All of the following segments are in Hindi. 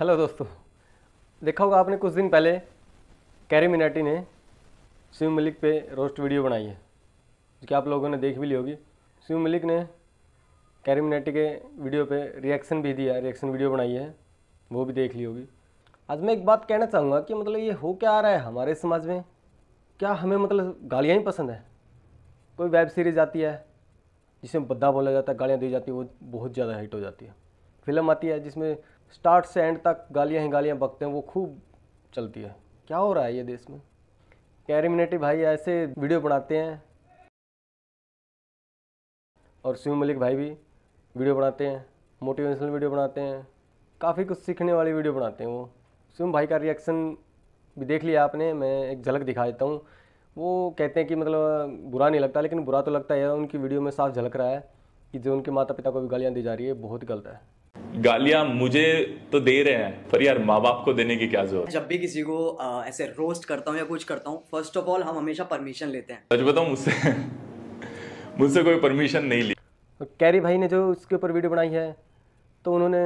हेलो दोस्तों देखा होगा आपने कुछ दिन पहले कैरी मिनाटी ने शिव मलिक पे रोस्ट वीडियो बनाई है जो कि आप लोगों ने देख भी ली होगी शिव मलिक ने कैरी मिनाटी के वीडियो पे रिएक्शन भी दिया रिएक्शन वीडियो बनाई है वो भी देख ली होगी आज मैं एक बात कहना चाहूँगा कि मतलब ये हो क्या आ रहा है हमारे समाज में क्या हमें मतलब गालियाँ ही पसंद है कोई वेब सीरीज़ आती है जिसमें बद्दा बोला जाता है गालियाँ दी जाती है वो बहुत ज़्यादा हिट हो जाती है फिल्म आती है जिसमें स्टार्ट से एंड तक गालियाँ ही गालियाँ बकते हैं वो खूब चलती है क्या हो रहा है ये देश में कैरिमिनेटी भाई ऐसे वीडियो बनाते हैं और शिव मलिक भाई भी वीडियो बनाते हैं मोटिवेशनल वीडियो बनाते हैं काफ़ी कुछ सीखने वाली वीडियो बनाते हैं वो शिव भाई का रिएक्शन भी देख लिया आपने मैं एक झलक दिखा देता हूँ वो कहते हैं कि मतलब बुरा नहीं लगता लेकिन बुरा तो लगता है उनकी वीडियो में साफ झलक रहा है कि जो उनके माता पिता को भी गालियाँ दी जा रही है बहुत गलत है गालियां मुझे तो दे रहे हैं पर यार माँ बाप को देने की क्या जरूरत जब भी किसी को आ, ऐसे रोस्ट करता हूँ या कुछ करता हूँ फर्स्ट ऑफ ऑल हम हमेशा परमिशन लेते हैं सच बताऊ मुझसे मुझसे कोई परमिशन नहीं ली तो कैरी भाई ने जो उसके ऊपर वीडियो बनाई है तो उन्होंने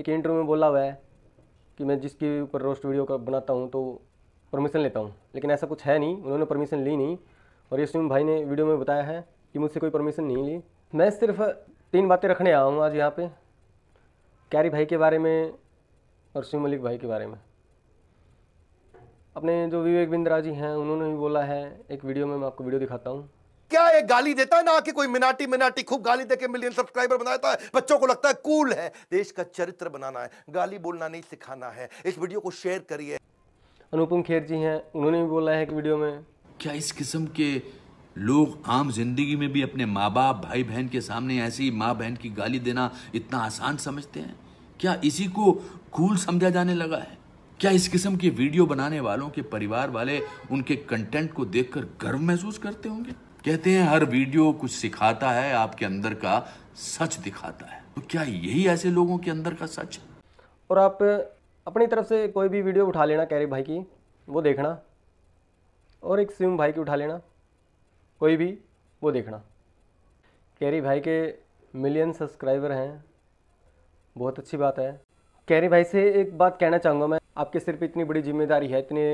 एक इंटरव्यू में बोला हुआ है कि मैं जिसके ऊपर रोस्ट वीडियो का बनाता हूँ तो परमिशन लेता हूँ लेकिन ऐसा कुछ है नहीं उन्होंने परमिशन ली नहीं और यशुम भाई ने वीडियो में बताया है कि मुझसे कोई परमिशन नहीं ली मैं सिर्फ तीन बातें रखने आया हूँ आज यहाँ पे कैरी भाई के बारे में और शिव मलिक भाई के बारे में अपने जो विवेक बिंद्रा जी हैं उन्होंने भी बोला है एक वीडियो में मैं आपको वीडियो दिखाता हूँ क्या ये गाली देता है ना कि कोई मिनाटी मिनाटी खूब गाली देके मिलियन सब्सक्राइबर बनाता है बच्चों को लगता है कूल है देश का चरित्र बनाना है गाली बोलना नहीं सिखाना है इस वीडियो को शेयर करिए अनुपम खेर जी हैं उन्होंने भी बोला है एक वीडियो में क्या इस किस्म के लोग आम जिंदगी में भी अपने माँ बाप भाई बहन के सामने ऐसी माँ बहन की गाली देना इतना आसान समझते हैं क्या इसी को कूल समझा जाने लगा है क्या इस किस्म के वीडियो बनाने वालों के परिवार वाले उनके कंटेंट को देखकर गर्व महसूस करते होंगे कहते हैं हर वीडियो कुछ सिखाता है आपके अंदर का सच दिखाता है तो क्या यही ऐसे लोगों के अंदर का सच है और आप अपनी तरफ से कोई भी वीडियो उठा लेना कैरी भाई की वो देखना और एक स्विम भाई की उठा लेना कोई भी वो देखना कैरी भाई के मिलियन सब्सक्राइबर हैं बहुत अच्छी बात है कैरी भाई से एक बात कहना चाहूँगा मैं आपके सिर पे इतनी बड़ी जिम्मेदारी है इतने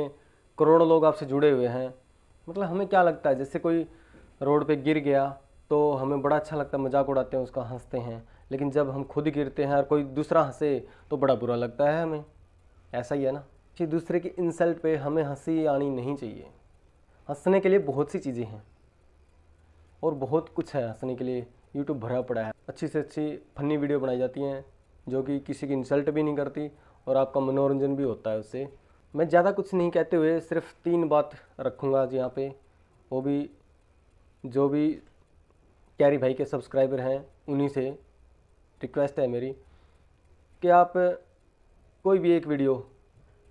करोड़ों लोग आपसे जुड़े हुए हैं मतलब हमें क्या लगता है जैसे कोई रोड पे गिर गया तो हमें बड़ा अच्छा लगता है मजाक उड़ाते हैं उसका हंसते हैं लेकिन जब हम खुद गिरते हैं और कोई दूसरा हंसे तो बड़ा बुरा लगता है हमें ऐसा ही है ना कि दूसरे की इंसल्ट पे हमें हंसी आनी नहीं चाहिए हंसने के लिए बहुत सी चीज़ें हैं और बहुत कुछ है हंसने के लिए यूट्यूब भरा पड़ा है अच्छी से अच्छी फनी वीडियो बनाई जाती हैं जो कि किसी की इंसल्ट भी नहीं करती और आपका मनोरंजन भी होता है उससे मैं ज़्यादा कुछ नहीं कहते हुए सिर्फ तीन बात रखूँगा आज यहाँ पे वो भी जो भी कैरी भाई के सब्सक्राइबर हैं उन्हीं से रिक्वेस्ट है मेरी कि आप कोई भी एक वीडियो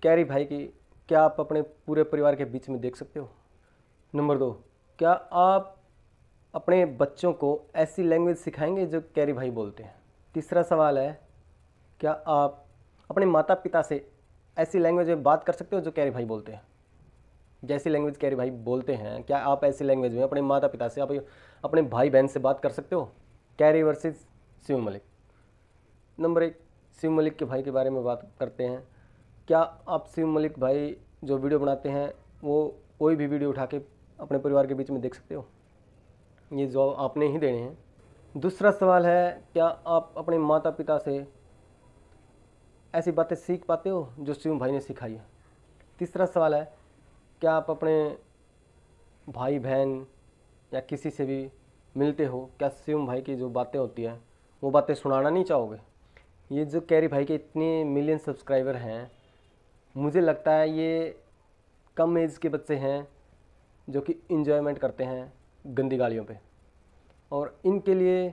कैरी भाई की क्या आप अपने पूरे परिवार के बीच में देख सकते हो नंबर दो क्या आप अपने बच्चों को ऐसी लैंग्वेज सिखाएंगे जो कैरी भाई बोलते हैं तीसरा सवाल है क्या आप अपने माता पिता से ऐसी लैंग्वेज में बात कर सकते हो जो कैरी भाई बोलते हैं जैसी लैंग्वेज कैरी भाई बोलते हैं क्या आप ऐसी लैंग्वेज में अपने माता पिता से आप अपने भाई बहन से बात कर सकते हो कैरी वर्सेस शिव मलिक नंबर एक शिव मलिक के भाई के बारे में बात करते हैं क्या आप शिव मलिक भाई जो वीडियो बनाते हैं वो कोई भी वीडियो उठा के अपने परिवार के बीच में देख सकते हो ये जॉब आपने ही देने हैं दूसरा सवाल है क्या आप अपने माता पिता से ऐसी बातें सीख पाते हो जो शिव भाई ने सिखाई है तीसरा सवाल है क्या आप अपने भाई बहन या किसी से भी मिलते हो क्या शिव भाई की जो बातें होती हैं वो बातें सुनाना नहीं चाहोगे ये जो कैरी भाई के इतने मिलियन सब्सक्राइबर हैं मुझे लगता है ये कम एज के बच्चे हैं जो कि इन्जॉयमेंट करते हैं गंदी गालियों पे और इनके लिए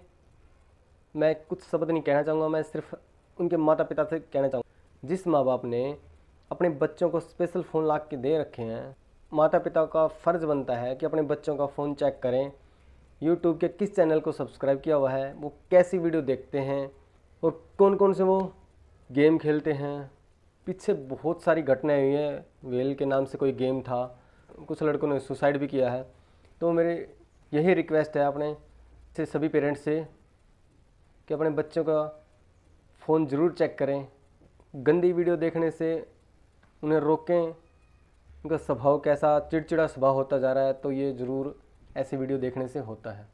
मैं कुछ शब्द नहीं कहना चाहूँगा मैं सिर्फ उनके माता पिता से कहना चाहूँगा जिस माँ बाप ने अपने बच्चों को स्पेशल फ़ोन ला के दे रखे हैं माता पिता का फ़र्ज़ बनता है कि अपने बच्चों का फ़ोन चेक करें यूट्यूब के किस चैनल को सब्सक्राइब किया हुआ है वो कैसी वीडियो देखते हैं और कौन कौन से वो गेम खेलते हैं पीछे बहुत सारी घटनाएं हुई हैं वेल के नाम से कोई गेम था कुछ लड़कों ने सुसाइड भी किया है तो मेरे यही रिक्वेस्ट है अपने से सभी पेरेंट्स से कि अपने बच्चों का फ़ोन ज़रूर चेक करें गंदी वीडियो देखने से उन्हें रोकें उनका स्वभाव कैसा चिड़चिड़ा स्वभाव होता जा रहा है तो ये ज़रूर ऐसी वीडियो देखने से होता है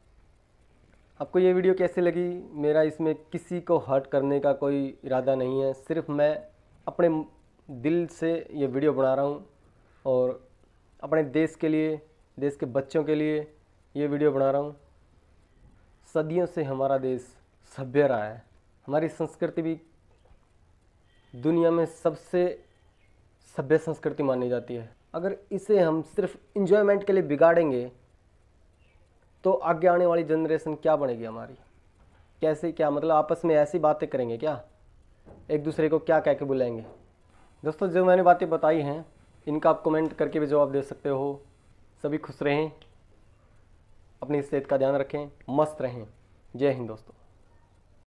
आपको ये वीडियो कैसे लगी मेरा इसमें किसी को हर्ट करने का कोई इरादा नहीं है सिर्फ मैं अपने दिल से ये वीडियो बना रहा हूँ और अपने देश के लिए देश के बच्चों के लिए ये वीडियो बना रहा हूँ सदियों से हमारा देश सभ्य रहा है हमारी संस्कृति भी दुनिया में सबसे सभ्य संस्कृति मानी जाती है अगर इसे हम सिर्फ इंजॉयमेंट के लिए बिगाड़ेंगे तो आगे आने वाली जनरेशन क्या बनेगी हमारी कैसे क्या मतलब आपस में ऐसी बातें करेंगे क्या एक दूसरे को क्या कह के बुलाएंगे दोस्तों जो मैंने बातें बताई हैं इनका आप कमेंट करके भी जवाब दे सकते हो सभी खुश रहें अपनी सेहत का ध्यान रखें मस्त रहें जय हिंद दोस्तों